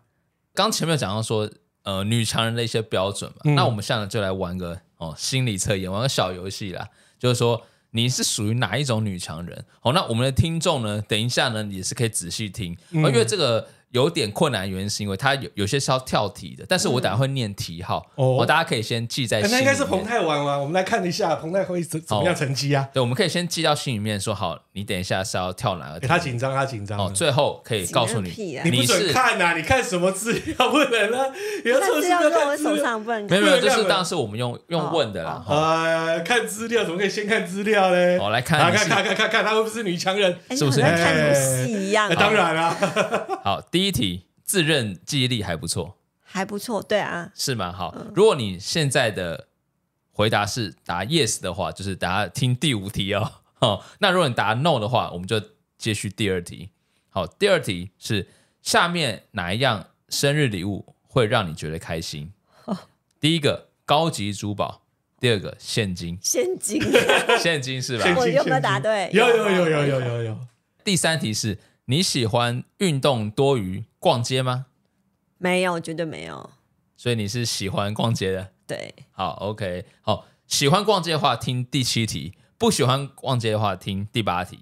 [SPEAKER 2] 刚前面有讲到说，呃，女强人的一些标准嘛。那我们下在就来玩个哦心理测验，玩个小游戏啦。就是说你是属于哪一种女强人？好，那我们的听众呢，等一下呢也是可以仔细听，因为这个。有点困难，原因是因为它有有些是要跳题的，但是我等下会念题号，我大家可以先记在。可那应该是彭
[SPEAKER 1] 泰玩玩，我们来看一下彭泰会怎怎么样成
[SPEAKER 2] 绩啊。对，我们可以先记到心里面说好。你等一下是要跳哪个？他紧张，他紧张。哦，最后可以告诉你，你不准看
[SPEAKER 1] 呐！你看什么 资料不能呢？你要是要在我手上
[SPEAKER 3] 不能，没有，这是当时我们用用
[SPEAKER 1] 问的啦。呀，看资料怎么可以先看资料呢？好，来看看看看看看，他会不会是女强人？
[SPEAKER 3] 是不是？看游戏一样。当然了。
[SPEAKER 2] 好，第一题，自认记忆力还不错，
[SPEAKER 3] 还不错，对啊。
[SPEAKER 2] 是吗？好，如果你现在的回答是答 yes 的话，就是答听第五题哦。哦，那如果你答 no 的话，我们就接续第二题。好，第二题是下面哪一样生日礼物会让你觉得开心？第一个高级珠宝，第二个现金，
[SPEAKER 3] 现金，
[SPEAKER 2] 现金是吧？我有没有答
[SPEAKER 3] 对？有有
[SPEAKER 2] 有有有有有。第三题是你喜欢运动多于逛街吗？
[SPEAKER 3] 没有，绝对没有。
[SPEAKER 2] 所以你是喜欢逛街的。对，好，OK，好，喜欢逛街的话，听第七题。不喜欢逛街的话，听第八题。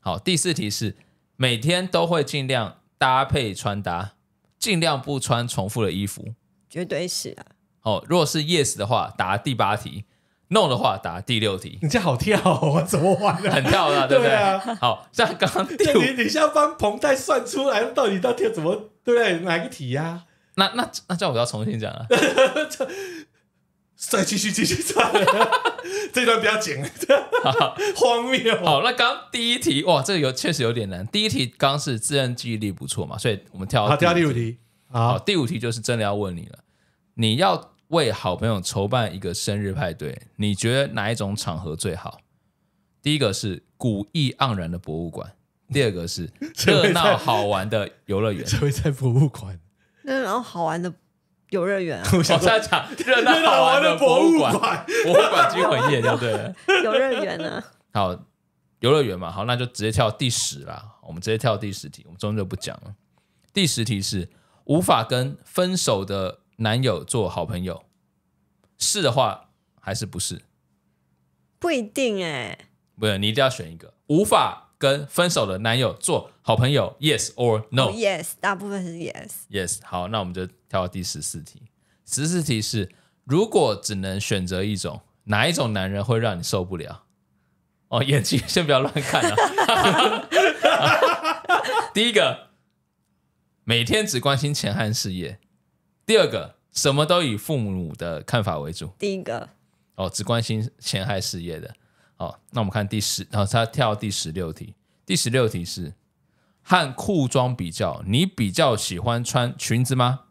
[SPEAKER 2] 好，第四题是每天都会尽量搭配穿搭，尽量不穿重复的衣服。
[SPEAKER 3] 绝对是啊。
[SPEAKER 2] 好，如果是 yes 的话，答第八题；no 的话，答第六题。
[SPEAKER 3] 你这好跳啊，怎么玩的？很跳的，对不对？
[SPEAKER 2] 好，
[SPEAKER 1] 这刚刚刚你你要帮彭泰算出来到底到底怎么对不对？哪个题呀？那那那这我要重新讲了。再继续继续，这段不要紧，荒谬。好，那刚第
[SPEAKER 2] 一题哇，这个有确实有点难。第一题刚是自认记忆力不错嘛，所以我们跳好，跳第五题。好，第五题就是真的要问你了。你要为好朋友筹办一个生日派对，你觉得哪一种场合最好？第一个是古意盎然的博物馆，第二个是热闹好玩的游乐园。所
[SPEAKER 1] 会在博物馆，
[SPEAKER 3] 那然后好玩的。游乐园，我现在讲热闹好玩的博物馆，
[SPEAKER 2] 博物馆惊魂夜就对了。
[SPEAKER 3] 游乐园呢？
[SPEAKER 2] 好，游乐园嘛，好，那就直接跳第十啦。我们直接跳第十题，我们中间就不讲了。第十题是无法跟分手的男友做好朋友，是的话还是不是？
[SPEAKER 3] 不一定哎，
[SPEAKER 2] 不是，你一定要选一个无法跟分手的男友做。好朋友，Yes or No？Yes，
[SPEAKER 3] 大部分是 Yes。
[SPEAKER 2] Yes，好，那我们就跳到第十四题。十四题是：如果只能选择一种，哪一种男人会让你受不了？哦，眼睛先不要乱看啊！第一个，每天只关心钱和事业；第二个，什么都以父母的看法为主。第一个，哦，只关心钱和事业的。哦，那我们看第十，然后他跳第十六题。第十六题是。和裤装比较，你比较喜欢穿裙子吗？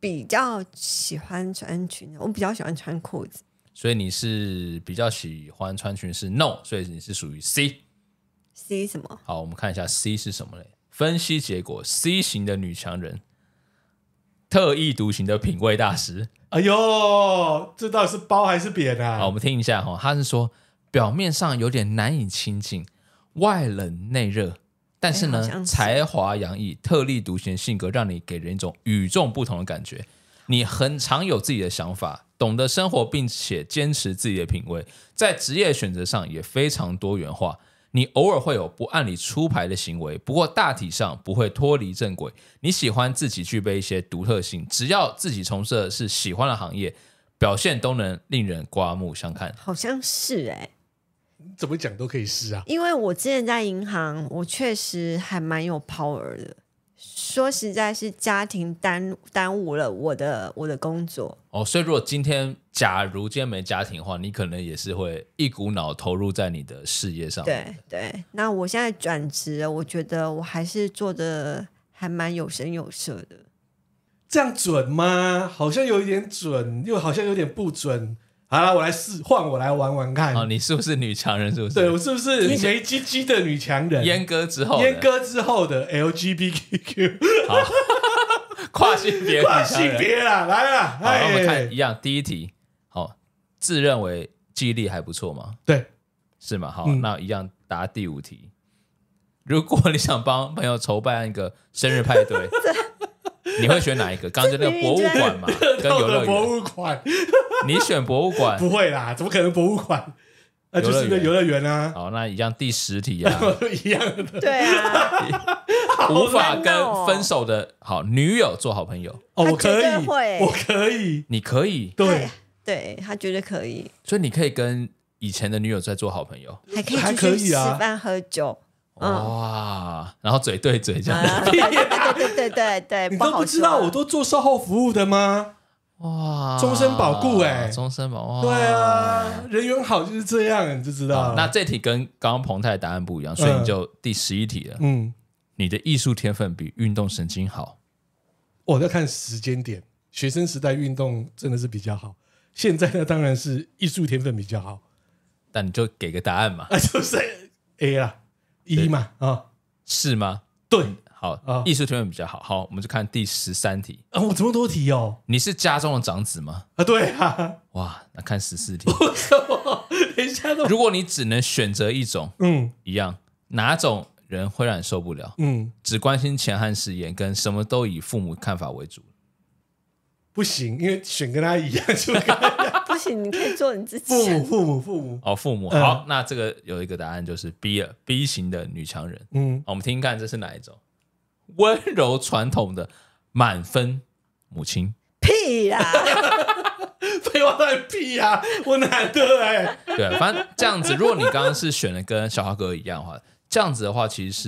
[SPEAKER 3] 比较喜欢穿裙子，我比较喜欢穿裤子，所
[SPEAKER 2] 以你是比较喜欢穿裙子？No，所以你是属于 C，C 什么？好，我们看一下 C 是什么嘞？分析结果：C 型的女强人，特异独行的品味大师。
[SPEAKER 1] 哎呦，这到底是包还是
[SPEAKER 2] 扁啊？好，我们听一下哈，他是说表面上有点难以亲近，外冷内热。但是呢，才华洋溢、特立独行的性格，让你给人一种与众不同的感觉。你很常有自己的想法，懂得生活，并且坚持自己的品味。在职业选择上也非常多元化。你偶尔会有不按理出牌的行为，不过大体上不会脱离正轨。你喜欢自己具备一些独特性，只要自己从事的是喜欢的行业，表现都能令人刮
[SPEAKER 1] 目相看。
[SPEAKER 3] 好像是哎。
[SPEAKER 1] 怎么讲都可以是啊，
[SPEAKER 3] 因为我之前在银行，我确实还蛮有 power 的。说实在是家庭耽耽误了我的我的工作。
[SPEAKER 2] 哦，所以如果今天，假如今天没家庭的话，你可能也是会一股脑投入在你的事业上。对
[SPEAKER 3] 对，那我现在转职，我觉得我还是做的还蛮有声有色的。
[SPEAKER 1] 这样准吗？好像有一点准，又好像有点不准。好了，我来试，换我来玩玩看。哦，你是不
[SPEAKER 2] 是女强人？是不是？对我
[SPEAKER 1] 是不是没鸡鸡的女强人？阉割之后，阉割之后的 LGBTQ，
[SPEAKER 2] 跨性别，跨性别
[SPEAKER 1] 啊，来了。好，我们看
[SPEAKER 2] 一样，第一题。好，自认为记忆力还不错吗？对，是吗？好，那一样答第五题。如果你想帮朋友筹办一个生日派对。你会选哪一个？刚刚就那个博物馆嘛，跟游乐园。
[SPEAKER 1] 你选博物馆？不会啦，怎么可能博物馆？那就是一个
[SPEAKER 2] 游乐园啊！好，那一样第十题啊，一样的。对，无法跟分手的好女友做好朋友，哦，我可以，我可以，你可以，对，
[SPEAKER 3] 对他绝对可以。
[SPEAKER 2] 所以你可以跟以前的女友再做好朋友，还可以还
[SPEAKER 3] 可以吃饭喝酒。
[SPEAKER 2] 哇！然后嘴对嘴这样
[SPEAKER 3] 子，对对对对对 你都不知道我
[SPEAKER 1] 都做售后服务的吗？哇！终身保固哎，终身保。对啊，人缘好就是这样，你就知道。那
[SPEAKER 2] 这题跟刚刚彭泰的答案不一样，所以你就第十一题了。嗯，你的艺术天分比运动神经好。
[SPEAKER 1] 我在看时间点，学生时代运动真的是比较好，现在呢当然是艺术天分比较好。
[SPEAKER 2] 但你就给个答案嘛，那就是
[SPEAKER 1] A 了。一嘛啊
[SPEAKER 2] 是吗？对，好啊，艺术天分比较好。好，我们就看第十三题啊，我这么多题哦。你是家中的长子吗？啊，对啊。哇，那看十四题。等一下如果你只能选择一种，嗯，一样，哪种人会让你受不了？嗯，只关心钱和事业，跟什么都以父母看法为主。不
[SPEAKER 1] 行，因为选跟他一
[SPEAKER 2] 样就。
[SPEAKER 3] 不行，你可以做你自己。父母父母父母
[SPEAKER 2] 哦，父母好。那这个有一个答案就是 B 了，B 型的女强人。嗯，我们听听看这是哪一种温柔传统的满分母亲。
[SPEAKER 1] 屁呀！废话再屁呀！我难得哎，
[SPEAKER 2] 对，反正这样子。如果你刚刚是选的跟小花哥一样的话，这样子的话其实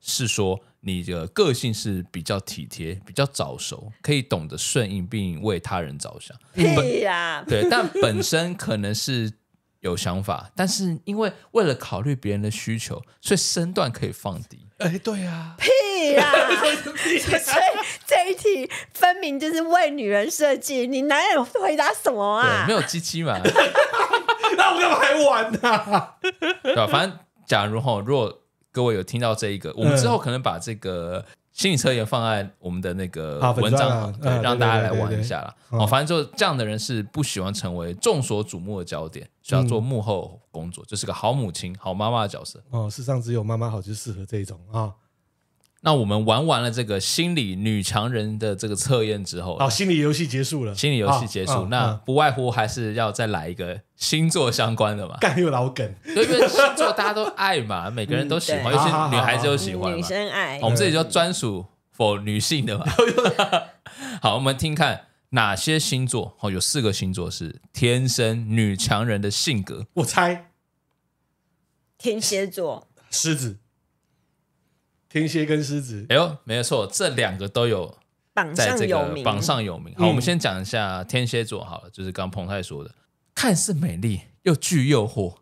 [SPEAKER 2] 是是说。你的个性是比较体贴、比较早熟，可以懂得顺应并为他人着想。对
[SPEAKER 3] 呀，对，但本
[SPEAKER 2] 身可能是有想法，但是因为为了考虑别人的需求，所以身段可以放低。哎，对呀。
[SPEAKER 3] 屁呀！所以这一题分明就是为女人设计，你男人回答什么啊？
[SPEAKER 2] 没有鸡鸡嘛。
[SPEAKER 1] 那我嘛还玩呢？对吧？反
[SPEAKER 2] 正假如哈，如果。各位有听到这一个，我们之后可能把这个心理测验放在我们的那个文章，对，让大家来玩一下了。哦，反正就这样的人是不喜欢成为众所瞩目的焦点，需要做幕后工作，就是个好母亲、好妈妈的角色。
[SPEAKER 1] 哦，世上只有妈妈好，就适合这种啊。
[SPEAKER 2] 那我们玩完了这个心理女强人的这个测验之后，好，
[SPEAKER 1] 心理游戏结束了。心理游戏结束，那
[SPEAKER 2] 不外乎还是要再来一个星座相关的嘛，
[SPEAKER 1] 干又老梗，
[SPEAKER 2] 因为星座大家都爱嘛，每个人都喜欢，尤其女孩子都喜欢，
[SPEAKER 3] 女生爱。我们这里叫
[SPEAKER 2] 专属 for 女性的嘛。
[SPEAKER 3] 好，
[SPEAKER 2] 我们听看哪些星座，好，有四个星座是天生女强人的性格。
[SPEAKER 1] 我猜，
[SPEAKER 3] 天蝎座，
[SPEAKER 2] 狮
[SPEAKER 1] 子。天蝎跟狮子，
[SPEAKER 2] 哎呦，没有错，这两个都有
[SPEAKER 3] 榜上有名。榜上
[SPEAKER 2] 有名。好，我们先讲一下天蝎座好了，就是刚彭泰说的，看似美丽又具诱惑，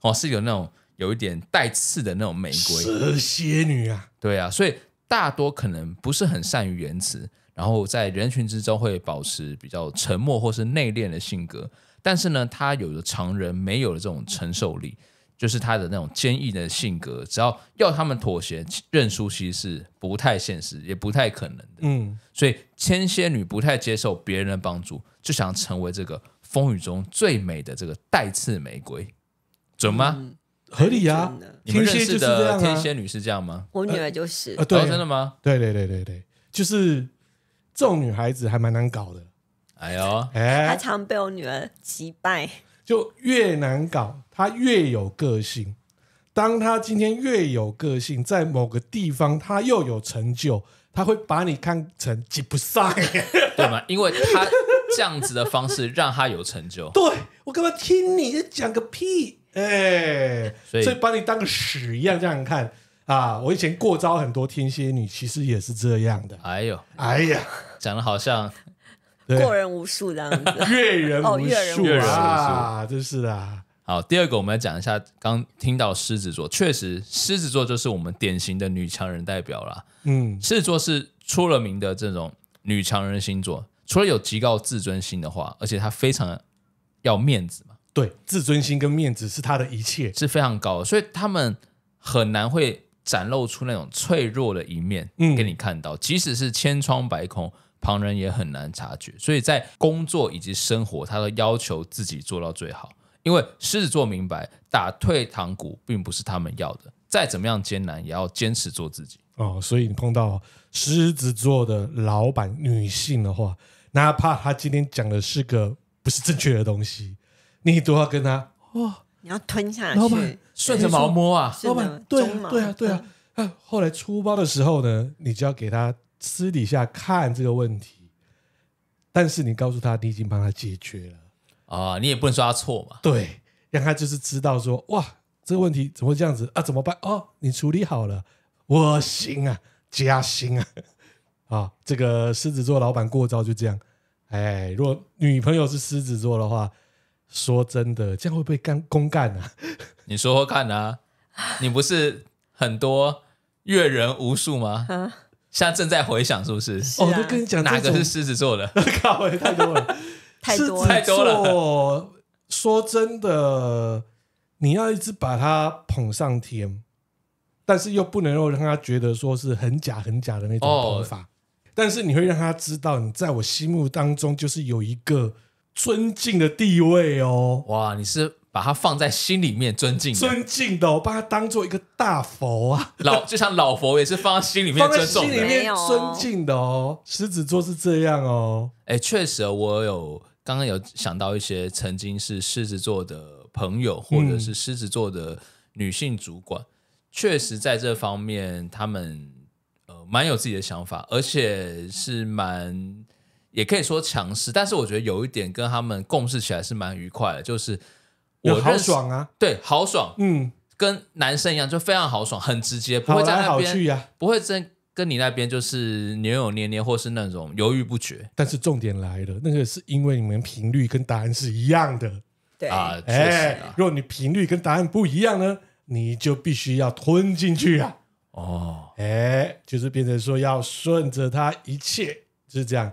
[SPEAKER 2] 哦，是有那种有一点带刺的那种玫瑰蛇
[SPEAKER 1] 蝎女啊。
[SPEAKER 2] 对啊，所以大多可能不是很善于言辞，然后在人群之中会保持比较沉默或是内敛的性格，但是呢，他有着常人没有的这种承受力。就是她的那种坚毅的性格，只要要他们妥协认输，其实是不太现实，也不太可能的。嗯，所以天蝎女不太接受别人的帮助，就想成为这个风雨中最美的这个带刺玫瑰，准吗？合理啊！你们认识的天蝎女是这样吗？
[SPEAKER 3] 我女儿就是。啊，真的吗？
[SPEAKER 1] 对对对对对，就是这种女孩子还蛮难搞的。哎呦，她
[SPEAKER 3] 常被我女儿击败。
[SPEAKER 1] 就越难搞，他越有个性。当他今天越有个性，在某个地方他又有成就，他会把你看成挤不上，
[SPEAKER 2] 对吗？因为他这样子的方式让他有成就。对，
[SPEAKER 1] 我干嘛听你讲个屁，哎，所以把你当个屎一样这样看啊！我以前过招很多天蝎女，其实也是这样的。哎呦，哎呀，讲
[SPEAKER 2] 的好像。
[SPEAKER 3] 过人无数这样子，阅人无数啊，
[SPEAKER 1] 真是的。
[SPEAKER 2] 好，第二个，我们来讲一下刚听到狮子座，确实，狮子座就是我们典型的女强人代表啦。嗯，狮子座是出了名的这种女强人星座，除了有极高自尊心的话，而且她非常的要面子嘛。对，自尊心跟面子是她的一切，是非常高的，所以他们很难会展露出那种脆弱的一面给你看到，即使是千疮百孔。旁人也很难察觉，所以在工作以及生活，他都要求自己做到最好。因为狮子座明白，打退堂鼓并不是他们要的，再怎么样艰难也要坚持做自己。
[SPEAKER 1] 哦，所以你碰到狮子座的老板女性的话，哪怕她今天讲的是个不是正确的东西，你都要跟她
[SPEAKER 3] 哦，你要吞下去，顺着毛摸啊，老板，对对啊，对啊，
[SPEAKER 1] 啊，后来出包的时候呢，你就要给她私底下看这个问题，但是你告诉他你已经帮他解决
[SPEAKER 2] 了啊，你也不能说他错
[SPEAKER 1] 嘛。对，让他就是知道说哇，这个问题怎么会这样子啊？怎么办哦，你处理好了，我行啊，加薪啊！啊，这个狮子座老板过招就这样。哎，如果女朋友是狮子座的话，说真的，这样会不会干公干啊？
[SPEAKER 2] 你说说看啊，你不是很多阅人无数吗？现在正在回想，是不是？我都跟你讲，哪个是狮子座的？多
[SPEAKER 1] 了，太多了，多了。座说真的，你要一直把他捧上天，但是又不能够让他觉得说是很假很假的那种捧法，但是你会让他知道，你在我心目当中就是有一个尊敬的地位哦。哇，你是。把它放在心里面，尊敬尊敬的，我把它当做一个大佛啊，
[SPEAKER 2] 老就像老佛也是放在心里面，尊重心里面尊
[SPEAKER 1] 敬的哦。狮子座是这样哦，
[SPEAKER 2] 哎，确实我有刚刚有想到一些曾经是狮子座的朋友，或者是狮子座的女性主管，确实在这方面他们呃蛮有自己的想法，而且是蛮也可以说强势，但是我觉得有一点跟他们共事起来是蛮愉快的，就是。
[SPEAKER 1] 我豪爽啊，
[SPEAKER 2] 对豪爽，嗯，跟男生一样，就非常豪爽，很直接，不会在那边，不会真跟你那边就是扭扭捏捏，或是那种犹豫不
[SPEAKER 1] 决。但是重点来了，那个是因为你们频率跟答案是一样的，对啊，确实如果你频率跟答案不一样呢，你就必须要吞进去啊。哦，哎，就是变成说要顺着他，一切就是这样，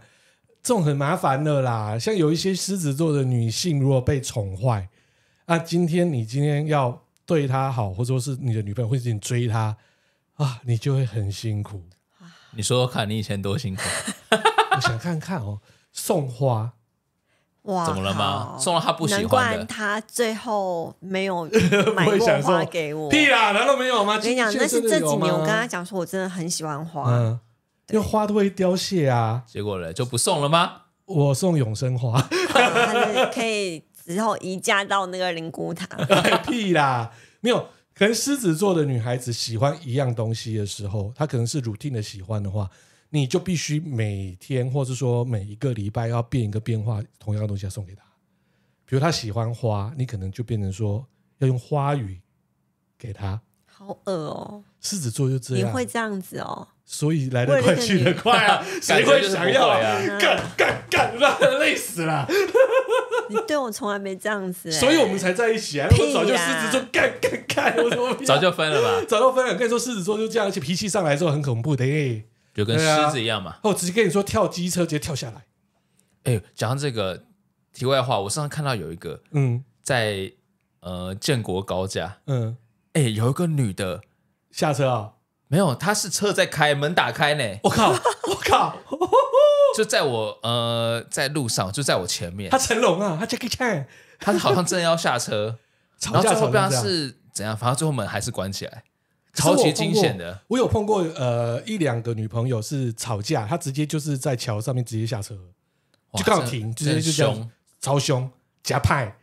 [SPEAKER 1] 这种很麻烦的啦。像有一些狮子座的女性，如果被宠坏。那今天你今天要对他好，或者说是你的女朋友会紧追他，啊，你就会很辛苦。你说说看，你以前多辛苦。我想看看哦，送花
[SPEAKER 3] 哇？怎么了吗？送了他不喜欢的，他最后没有买过花 给我。
[SPEAKER 1] 屁啊，难道没有吗？我跟你讲，那是这几年我跟他
[SPEAKER 3] 讲，说我真的很喜欢花。
[SPEAKER 1] 因为花都会凋谢啊，结果呢就不送了吗？我送永生花，
[SPEAKER 3] 可以。然后移嫁到那个灵骨塔。
[SPEAKER 1] 屁啦，没有。可能狮子座的女孩子喜欢一样东西的时候，她可能是 routine 的喜欢的话，你就必须每天，或者说每一个礼拜要变一个变化，同样东西要送给她。比如她喜欢花，你可能就变成说要用花语给她。
[SPEAKER 3] 好恶哦！狮子座就这样。你会这样子哦？
[SPEAKER 1] 所以来得快，去得快啊！谁会想要
[SPEAKER 3] 干
[SPEAKER 2] 干干？累死了！
[SPEAKER 3] 你对我从来没这样子，所以我们才在一起。我早就狮子座干
[SPEAKER 1] 干干，
[SPEAKER 2] 我我早就分了吧，
[SPEAKER 3] 早就分了。跟你说狮
[SPEAKER 1] 子座就这样，而且脾气上来之后很恐怖的，
[SPEAKER 2] 就跟狮子一样嘛。我
[SPEAKER 1] 直接跟你说跳机车，直接跳下来。哎，
[SPEAKER 2] 讲到这个题外话，我上次看到有一个，嗯，在呃建国高架，嗯，哎，有一个女的下车啊，没有，她是车在开门打开呢。我靠！我靠！就在我呃，在路上，就在我前面。他成龙
[SPEAKER 1] 啊，他 Jackie Chan，他好像真的要
[SPEAKER 2] 下车，然后最后不知道是怎样，反正最后门还是关起来，
[SPEAKER 1] 超级惊险的。我有碰过呃一两个女朋友是吵架，她直接就是在桥上面直接下车，就告停，直接就凶，超凶，夹派，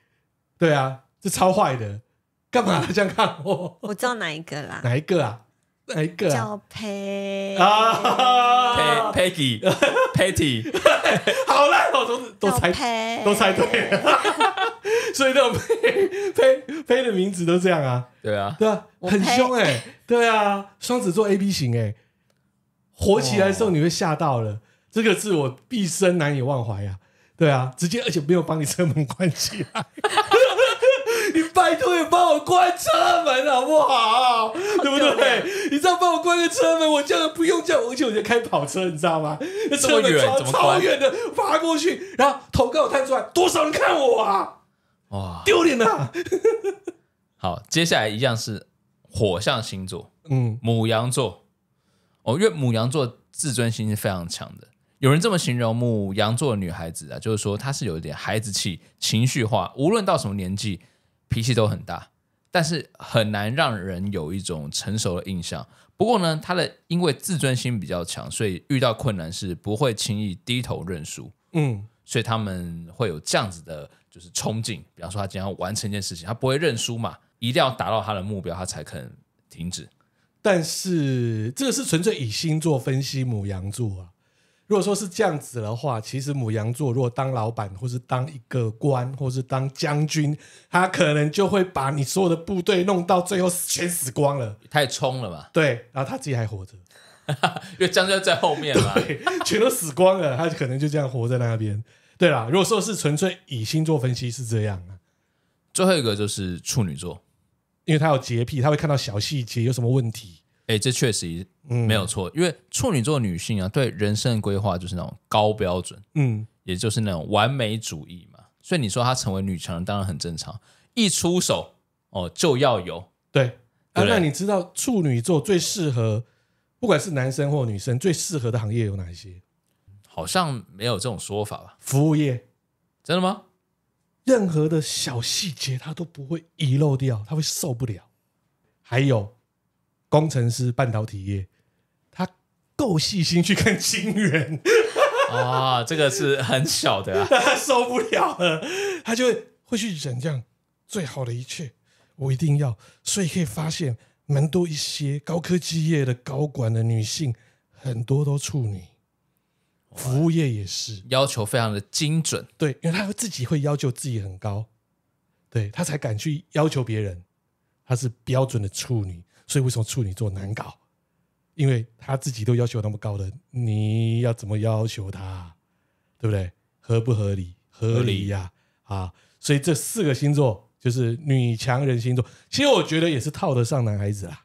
[SPEAKER 1] 对啊，是超坏的。
[SPEAKER 3] 干嘛 这样看我？我知道哪一个啦。
[SPEAKER 1] 哪一个啊？哪一个啊？叫
[SPEAKER 3] 佩啊
[SPEAKER 1] ，p 佩 t t y 好烂哦，都都猜都猜对了，所以这种佩佩佩的名字都这样啊，
[SPEAKER 2] 对啊，对啊，
[SPEAKER 1] 很凶哎，对啊，双子座 A B 型哎，火起来的时候你会吓到了，这个是我毕生难以忘怀啊，对啊，直接而且没有帮你车门关起来。你拜托，你帮我关车门好不好？对不对？你知道帮我关个车门，我叫人不用叫，而且我在开跑车，你知道吗？那车门超远的发过去，然后头哥我探出来，多少人看我啊？哇，丢脸呐！
[SPEAKER 2] 好，接下来一样是火象星座，嗯，母羊座哦，因为母羊座自尊心是非常强的。有人这么形容母羊座的女孩子啊，就是说她是有一点孩子气、情绪化，无论到什么年纪。脾气都很大，但是很难让人有一种成熟的印象。不过呢，他的因为自尊心比较强，所以遇到困难是不会轻易低头认输。嗯，所以他们会有这样子的，就是冲劲。比方说，他今天要完成一件事情，他不会认输嘛，一定要达到他的目标，他才肯停止。
[SPEAKER 1] 但是这个是纯粹以星座分析，母羊座啊。如果说是这样子的话，其实母羊座如果当老板，或是当一个官，或是当将军，他可能就会把你所有的部队弄到最后死全死光了，太冲了吧？对，然后他自己还活着，
[SPEAKER 2] 因为将军在后面嘛，
[SPEAKER 1] 全都死光了，他可能就这样活在那边。对啦，如果说是纯粹以星座分析是这样啊。
[SPEAKER 2] 最后一个就是处女座，
[SPEAKER 1] 因为他有洁癖，他会看到小细节有什么问题。
[SPEAKER 2] 哎，这确实没有错，因为处女座女性啊，对人生的规划就是那种高标准，嗯，也就是那种完美主义嘛。所以你说她成为女强人，当然很正常。一出手，哦，就要有对
[SPEAKER 1] 啊。那你知道处女座最适合，不管是男生或女生，最适合的行业有哪些？好像
[SPEAKER 2] 没有这种说法吧？
[SPEAKER 1] 服务业真的吗？任何的小细节他都不会遗漏掉，他会受不了。还有。工程师半导体业，他够细心去看晶圆啊，
[SPEAKER 2] 这个是很小的，他
[SPEAKER 1] 受不了，了，他就会去忍，这样最好的一切我一定要，所以可以发现蛮多一些高科技业的高管的女性很多都处女，服务业也是
[SPEAKER 2] 要求非常的精准，
[SPEAKER 1] 对，因为他自己会要求自己很高，对他才敢去要求别人，他是标准的处女。所以为什么处女座难搞？因为他自己都要求那么高的，你要怎么要求他？对不对？合不合理？合理呀！啊，所以这四个星座就是女强人星座，其实我觉得也是套得上男孩子啦。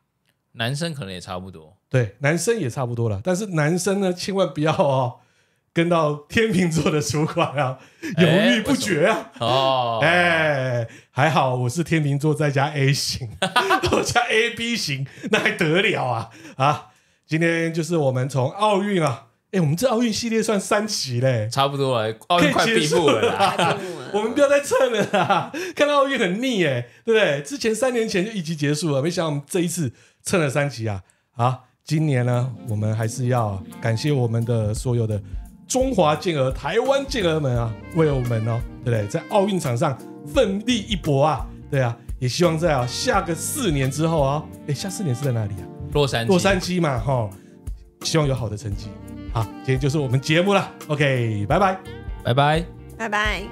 [SPEAKER 2] 男生可能也差
[SPEAKER 1] 不多，对，男生也差不多了。但是男生呢，千万不要哦。跟到天秤座的主管啊，犹豫不决啊！哦，哎，还好我是天秤座再加 A 型，我加 A B 型，那还得了啊啊！今天就是我们从奥运啊，哎，我们这奥运系列算三期嘞，差不多了，奥运快闭幕了，我们不要再蹭了啦，看到奥运很腻哎，对，之前三年前就一集结束了，没想到我们这一次蹭了三集啊！啊，今年呢，我们还是要感谢我们的所有的。中华健儿、台湾健儿们啊，为我们哦，对不对？在奥运场上奋力一搏啊！对啊，也希望在啊下个四年之后啊，哎，下四年是在哪里啊？洛杉矶，洛杉矶嘛，哈，希望有好的成绩。好，今天就是我们节目了，OK，拜拜，拜拜，
[SPEAKER 3] 拜拜。